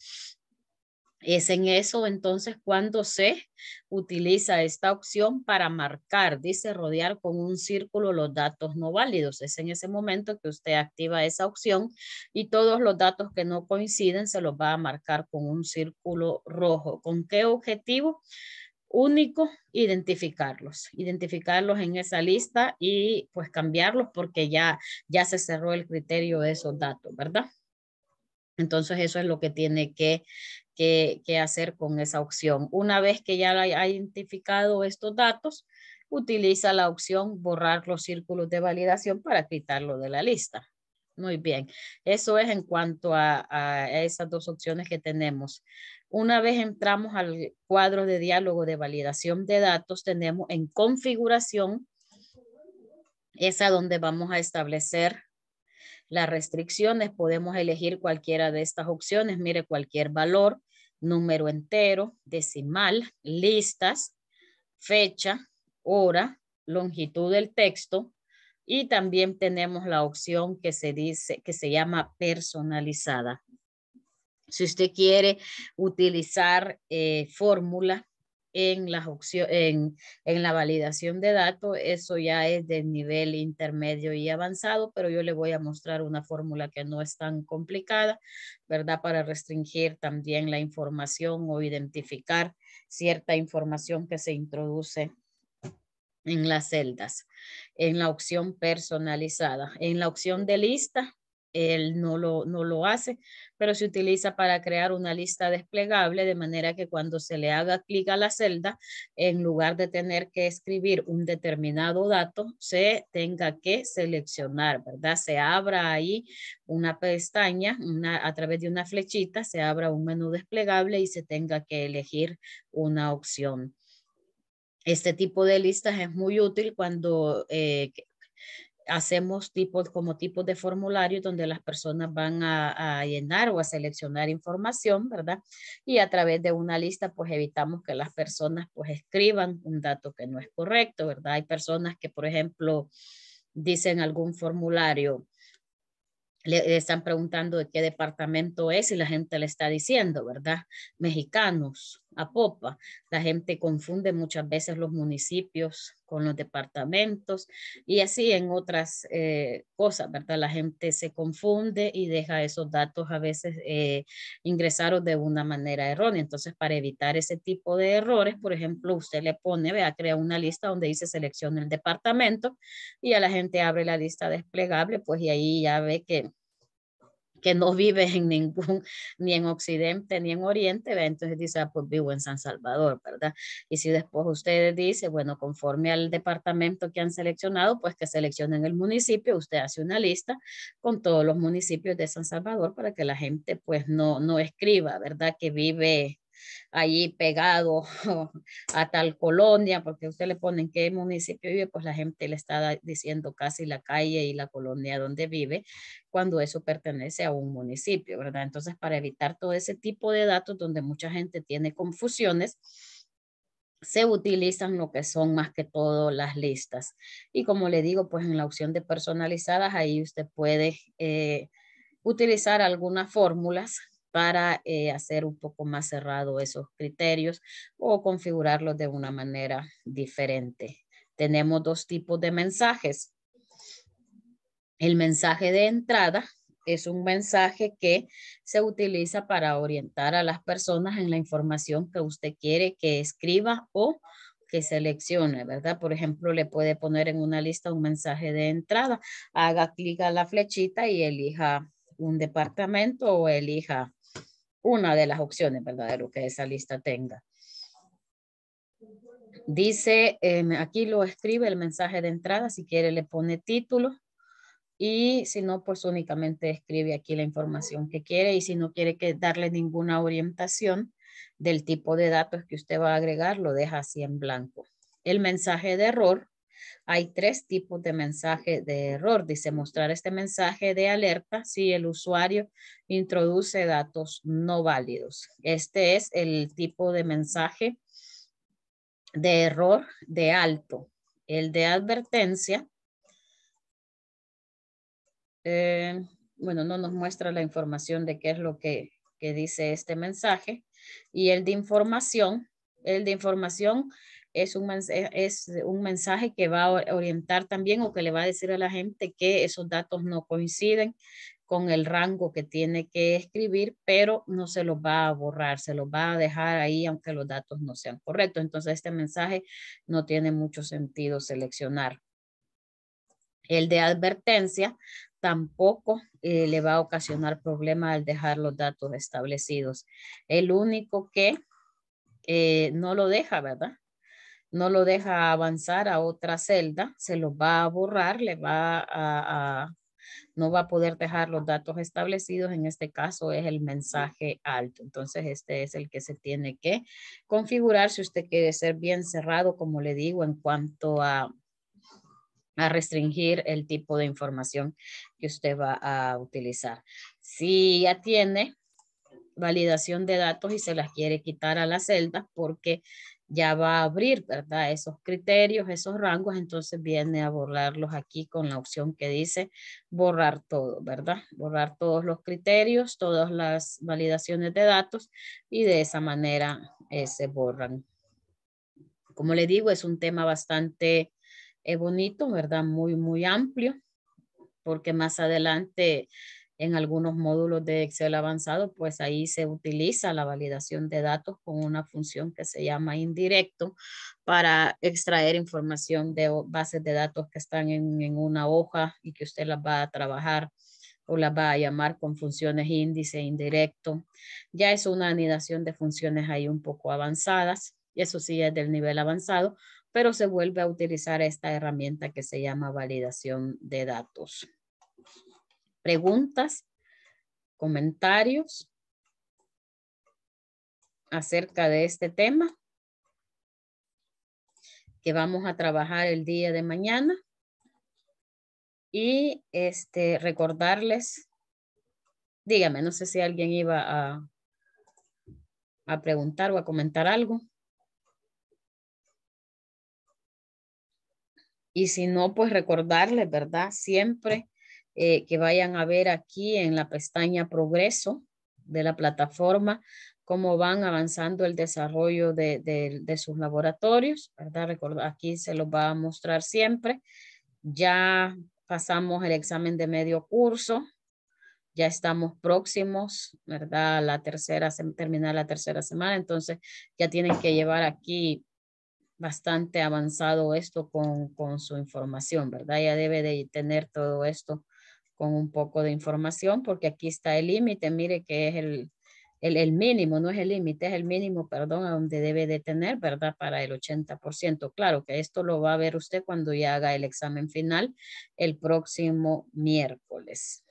Es en eso entonces cuando se utiliza esta opción para marcar, dice rodear con un círculo los datos no válidos. Es en ese momento que usted activa esa opción y todos los datos que no coinciden se los va a marcar con un círculo rojo. ¿Con qué objetivo? único, identificarlos, identificarlos en esa lista y pues cambiarlos porque ya, ya se cerró el criterio de esos datos, ¿verdad? Entonces eso es lo que tiene que, hacer con esa opción. Una vez que ya ha identificado estos datos, utiliza la opción borrar los círculos de validación para quitarlo de la lista. Muy bien, eso es en cuanto a, a, esas dos opciones que tenemos. Una vez entramos al cuadro de diálogo de validación de datos, tenemos en configuración, esa donde vamos a establecer las restricciones, podemos elegir cualquiera de estas opciones, mire cualquier valor, número entero, decimal, listas, fecha, hora, longitud del texto y también tenemos la opción que se dice que se llama personalizada. Si usted quiere utilizar eh, fórmula en, las en, en la validación de datos, eso ya es de nivel intermedio y avanzado, pero yo le voy a mostrar una fórmula que no es tan complicada, ¿verdad? Para restringir también la información o identificar cierta información que se introduce en las celdas, en la opción personalizada. En la opción de lista, él no lo, no lo hace, pero se utiliza para crear una lista desplegable de manera que cuando se le haga clic a la celda, en lugar de tener que escribir un determinado dato, se tenga que seleccionar, ¿verdad? Se abra ahí una pestaña, una, a través de una flechita, se abra un menú desplegable y se tenga que elegir una opción. Este tipo de listas es muy útil cuando eh, hacemos tipos como tipos de formularios donde las personas van a, llenar o a seleccionar información, ¿verdad? Y a través de una lista, pues evitamos que las personas pues escriban un dato que no es correcto, ¿verdad? Hay personas que, por ejemplo, dicen algún formulario, le están preguntando de qué departamento es y la gente le está diciendo, ¿verdad? Mexicanos a popa. La gente confunde muchas veces los municipios con los departamentos y así en otras eh, cosas, ¿verdad? La gente se confunde y deja esos datos a veces eh, ingresados de una manera errónea. Entonces, para evitar ese tipo de errores, por ejemplo, usted le pone, vea, crea una lista donde dice selecciona el departamento y a la gente abre la lista desplegable, pues y ahí ya ve que que no vive en ningún, ni en Occidente, ni en Oriente, ve entonces dice, ah, pues vivo en San Salvador, ¿verdad? Y si después usted dice, bueno, conforme al departamento que han seleccionado, pues que seleccionen el municipio, usted hace una lista con todos los municipios de San Salvador para que la gente pues no, no escriba, ¿verdad? Que vive allí pegado a tal colonia, porque usted le pone en qué municipio vive, pues la gente le está diciendo casi la calle y la colonia donde vive, cuando eso pertenece a un municipio, ¿verdad? Entonces, para evitar todo ese tipo de datos donde mucha gente tiene confusiones, se utilizan lo que son más que todo las listas. Y como le digo, pues en la opción de personalizadas, ahí usted puede eh, utilizar algunas fórmulas para eh, hacer un poco más cerrado esos criterios o configurarlos de una manera diferente. Tenemos dos tipos de mensajes. El mensaje de entrada es un mensaje que se utiliza para orientar a las personas en la información que usted quiere que escriba o que seleccione, ¿verdad? Por ejemplo, le puede poner en una lista un mensaje de entrada, haga clic a la flechita y elija un departamento o elija una de las opciones, ¿verdad? lo que esa lista tenga. Dice, em, aquí lo escribe el mensaje de entrada, si quiere le pone título y si no, pues únicamente escribe aquí la información que quiere y si no quiere que darle ninguna orientación del tipo de datos que usted va a agregar, lo deja así en blanco. El mensaje de error hay tres tipos de mensaje de error. Dice mostrar este mensaje de alerta si el usuario introduce datos no válidos. Este es el tipo de mensaje de error de alto. El de advertencia. Eh, bueno, no nos muestra la información de qué es lo que, que dice este mensaje. Y el de información. El de información es e, un, mensaje que va a orientar también o que le va a decir a la gente que esos datos no coinciden con el rango que tiene que escribir, pero no se los va a borrar, se los va a dejar ahí aunque los datos no sean correctos. Entonces este mensaje no tiene mucho sentido seleccionar. El de advertencia tampoco eh, le va a ocasionar problema al dejar los datos establecidos. El único que eh, no lo deja, ¿verdad? no lo deja avanzar a otra celda, se lo va a borrar, le va a, no va a poder dejar los datos establecidos, en este caso es el mensaje alto. Entonces este es el que se tiene que configurar si usted quiere ser bien cerrado, como le digo, en cuanto a, a restringir el tipo de información que usted va a utilizar. Si ya tiene validación de datos y se las quiere quitar a la celda porque ya va a abrir, ¿verdad? Esos criterios, esos rangos, entonces viene a borrarlos aquí con la opción que dice borrar todo, ¿verdad? Borrar todos los criterios, todas las validaciones de datos y de esa manera eh, se borran. Como le digo, es un tema bastante eh, bonito, ¿verdad? Muy, muy amplio, porque más adelante en algunos módulos de Excel avanzado, pues ahí se utiliza la validación de datos con una función que se llama indirecto para extraer información de bases de datos que están en, una hoja y que usted las va a trabajar o las va a llamar con funciones índice, indirecto. Ya es una anidación de funciones ahí un poco avanzadas, y eso sí es del nivel avanzado, pero se vuelve a utilizar esta herramienta que se llama validación de datos preguntas, comentarios acerca de este tema que vamos a trabajar el día de mañana y este recordarles dígame no sé si alguien iba a a preguntar o a comentar algo y si no pues recordarles verdad siempre eh, que vayan a ver aquí en la pestaña Progreso de la plataforma cómo van avanzando el desarrollo de, de, sus laboratorios, ¿verdad? aquí se los va a mostrar siempre. Ya pasamos el examen de medio curso, ya estamos próximos, ¿verdad? La tercera, terminar la tercera semana, entonces ya tienen que llevar aquí bastante avanzado esto con, con su información, ¿verdad? Ya debe de tener todo esto con un poco de información, porque aquí está el límite, mire que es el, mínimo, no es el límite, es el mínimo, perdón, a donde debe de tener, ¿verdad? Para el 80%. Claro que esto lo va a ver usted cuando ya haga el examen final el próximo miércoles.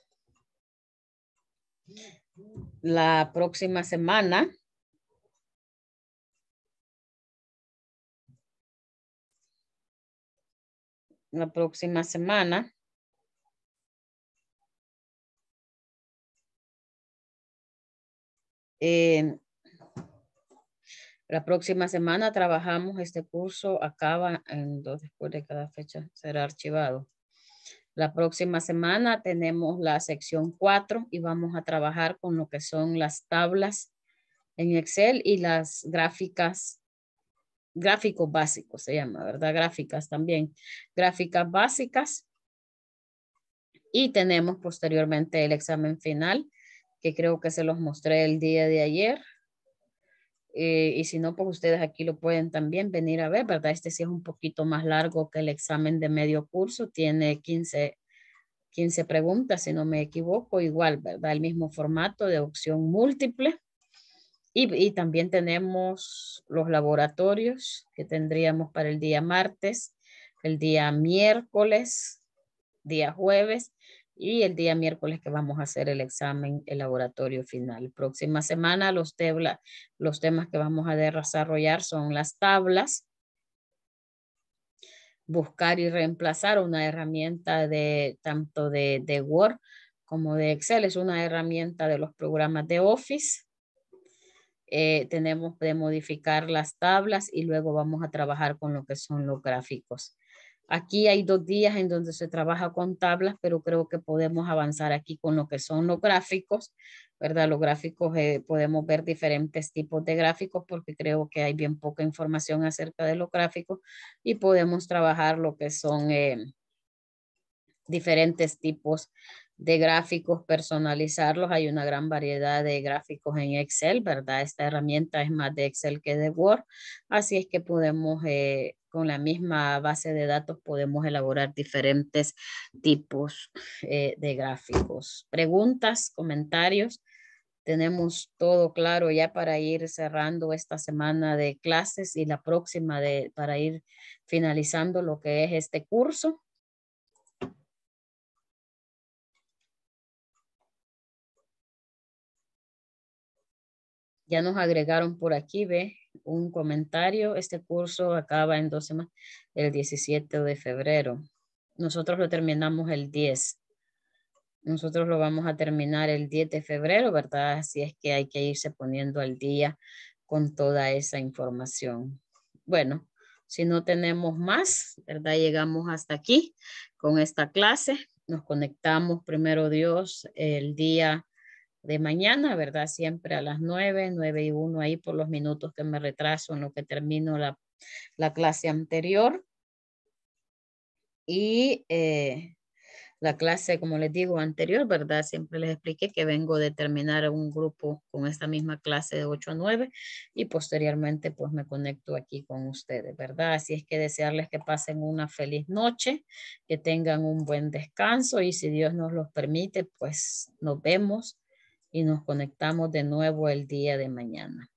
La próxima semana.
La próxima semana
Eh, la próxima semana trabajamos este curso, acaba en dos después de cada fecha, será archivado. La próxima semana tenemos la sección 4 y vamos a trabajar con lo que son las tablas en Excel y las gráficas, gráficos básicos se llama, ¿verdad? Gráficas también, gráficas básicas. Y tenemos posteriormente el examen final que creo que se los mostré el día de ayer. Eh, y si no, pues ustedes aquí lo pueden también venir a ver, ¿verdad? Este sí es un poquito más largo que el examen de medio curso, tiene 15, preguntas, si no me equivoco, igual, ¿verdad? El mismo formato de opción múltiple. Y, y también tenemos los laboratorios que tendríamos para el día martes, el día miércoles, día jueves y el día miércoles que vamos a hacer el examen, el laboratorio final. Próxima semana los, los temas que vamos a desarrollar son las tablas, buscar y reemplazar una herramienta de tanto de, de Word como de Excel, es una herramienta de los programas de Office. Eh, tenemos de modificar las tablas y luego vamos a trabajar con lo que son los gráficos. Aquí hay dos días en donde se trabaja con tablas, pero creo que podemos avanzar aquí con lo que son los gráficos, ¿verdad? Los gráficos, eh, podemos ver diferentes tipos de gráficos porque creo que hay bien poca información acerca de los gráficos y podemos trabajar lo que son eh, diferentes tipos de gráficos, personalizarlos. Hay una gran variedad de gráficos en Excel, ¿verdad? Esta herramienta es más de Excel que de Word, así es que podemos, eh, con la misma base de datos, podemos elaborar diferentes tipos eh, de gráficos. Preguntas, comentarios. Tenemos todo claro ya para ir cerrando esta semana de clases y la próxima de, para ir finalizando lo que es este curso. Ya nos agregaron por aquí, ve, un comentario. Este curso acaba en dos semanas, el 17 de febrero. Nosotros lo terminamos el 10. Nosotros lo vamos a terminar el 10 de febrero, ¿verdad? Así es que hay que irse poniendo al día con toda esa información. Bueno, si no tenemos más, ¿verdad? Llegamos hasta aquí con esta clase. Nos conectamos primero Dios el día de mañana, ¿verdad? Siempre a las nueve nueve y uno ahí por los minutos que me retraso en lo que termino la, la clase anterior. Y eh, la clase, como les digo, anterior, ¿verdad? Siempre les expliqué que vengo de terminar un grupo con esta misma clase de ocho a 9 y posteriormente pues me conecto aquí con ustedes, ¿verdad? Así es que desearles que pasen una feliz noche, que tengan un buen descanso y si Dios nos los permite, pues nos vemos y nos conectamos de nuevo el día de mañana.